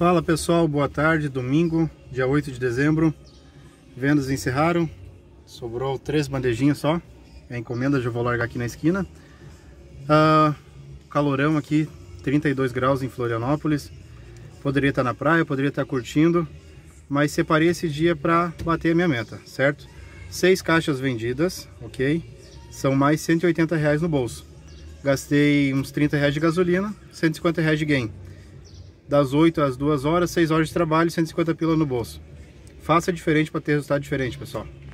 Fala pessoal, boa tarde, domingo, dia 8 de dezembro. Vendas encerraram, sobrou três bandejinhas só. A encomenda já vou largar aqui na esquina. Uh, calorão aqui, 32 graus em Florianópolis. Poderia estar na praia, poderia estar curtindo, mas separei esse dia para bater a minha meta, certo? Seis caixas vendidas, ok? São mais 180 reais no bolso. Gastei uns 30 reais de gasolina, 150 reais de gain das 8 às 2 horas, 6 horas de trabalho, e 150 pila no bolso. Faça diferente para ter resultado diferente, pessoal.